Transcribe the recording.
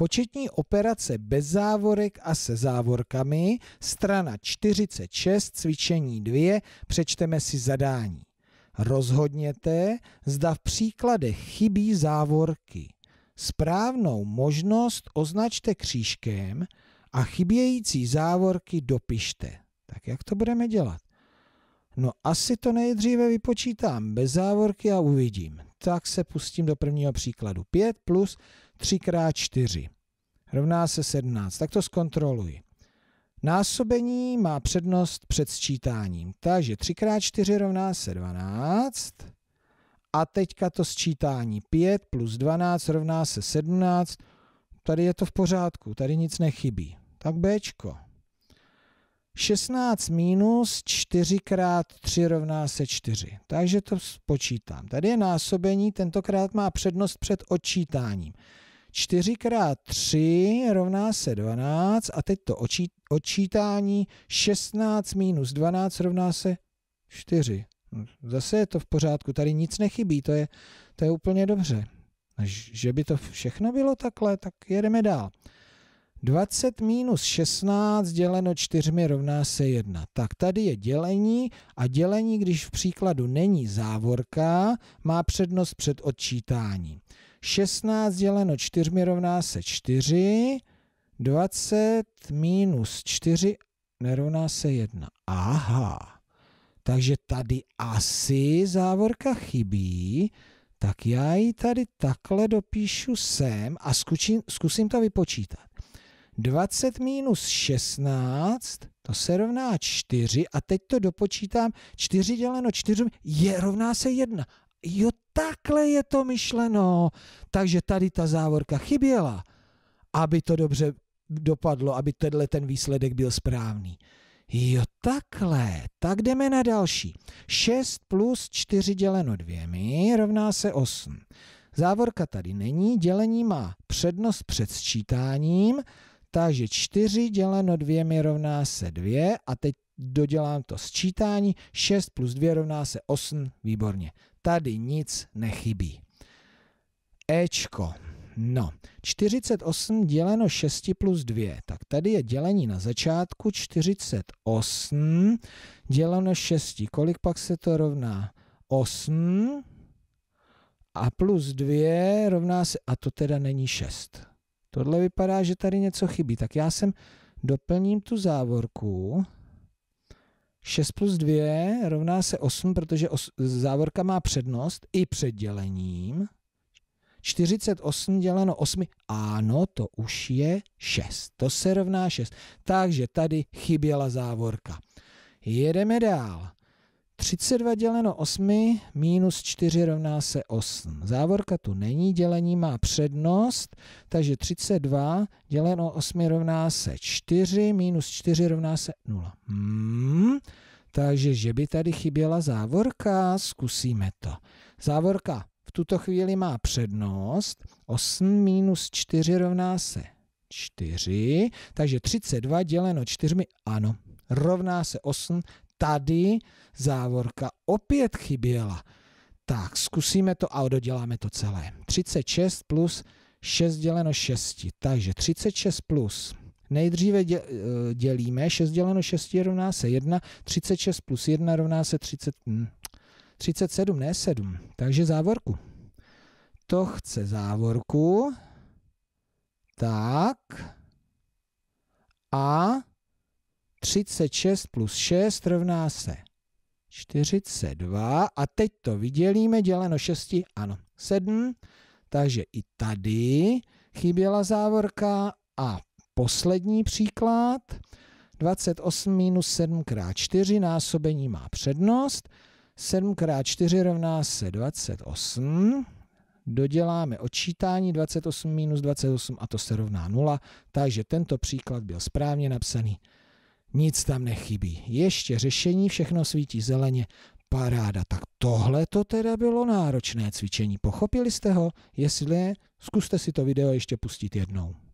Početní operace bez závorek a se závorkami, strana 46, cvičení 2, přečteme si zadání. Rozhodněte, zda v příkladech chybí závorky. Správnou možnost označte křížkem a chybějící závorky dopište. Tak jak to budeme dělat? No asi to nejdříve vypočítám bez závorky a uvidím tak se pustím do prvního příkladu. 5 plus 3 krát 4 rovná se 17. Tak to zkontroluji. Násobení má přednost před sčítáním. Takže 3 x 4 rovná se 12. A teďka to sčítání 5 plus 12 rovná se 17. Tady je to v pořádku, tady nic nechybí. Tak Bčko. 16 minus 4 krát 3 rovná se 4. Takže to spočítám. Tady je násobení, tentokrát má přednost před odčítáním. 4 krát 3 rovná se 12 a teď to odčítání 16 minus 12 rovná se 4. No, zase je to v pořádku, tady nic nechybí, to je, to je úplně dobře. Že by to všechno bylo takhle, tak jedeme dál. 20 minus 16 děleno 4 rovná se 1. Tak tady je dělení a dělení, když v příkladu není závorka, má přednost před odčítáním. 16 děleno 4 rovná se 4, 20 minus 4 nerovná se 1. Aha, takže tady asi závorka chybí, tak já ji tady takhle dopíšu sem a zkusím, zkusím to vypočítat. 20 minus 16, to se rovná 4 a teď to dopočítám, 4 děleno 4 je rovná se 1. Jo, takhle je to myšleno. Takže tady ta závorka chyběla, aby to dobře dopadlo, aby tenhle ten výsledek byl správný. Jo, takhle. Tak jdeme na další. 6 plus 4 děleno 2 mi rovná se 8. Závorka tady není, dělení má přednost před sčítáním, takže 4 děleno 2 mi rovná se 2 a teď dodělám to sčítání. 6 plus 2 rovná se 8, výborně. Tady nic nechybí. Ečko. No, 48 děleno 6 plus 2. Tak tady je dělení na začátku 48 děleno 6. Kolik pak se to rovná? 8 a plus 2 rovná se, a to teda není 6. Tohle vypadá, že tady něco chybí. Tak já sem doplním tu závorku. 6 plus 2 rovná se 8, protože závorka má přednost i před dělením. 48 děleno 8, ano, to už je 6. To se rovná 6. Takže tady chyběla závorka. Jedeme dál. 32 děleno 8 minus 4 rovná se 8. Závorka tu není, dělení má přednost, takže 32 děleno 8 rovná se 4, minus 4 rovná se 0. Hmm, takže že by tady chyběla závorka, zkusíme to. Závorka v tuto chvíli má přednost, 8 minus 4 rovná se 4, takže 32 děleno 4, ano, rovná se 8, tady závorka opět chyběla. Tak, zkusíme to a doděláme to celé. 36 plus 6 děleno 6, takže 36 plus. Nejdříve eh, dělíme, 6 děleno 6 rovná se 1, 36 plus 1 rovná se 30, 37, hm, ne 7, takže závorku. To chce závorku, tak, a 36 plus 6 rovná se 42 a teď to vydělíme děleno 6, ano, 7, takže i tady chyběla závorka a poslední příklad, 28 minus 7 krát 4 násobení má přednost, 7 krát 4 rovná se 28, doděláme odčítání 28 minus 28 a to se rovná 0, takže tento příklad byl správně napsaný. Nic tam nechybí. Ještě řešení, všechno svítí zeleně. Paráda, tak tohle to teda bylo náročné cvičení. Pochopili jste ho? Jestli ne, zkuste si to video ještě pustit jednou.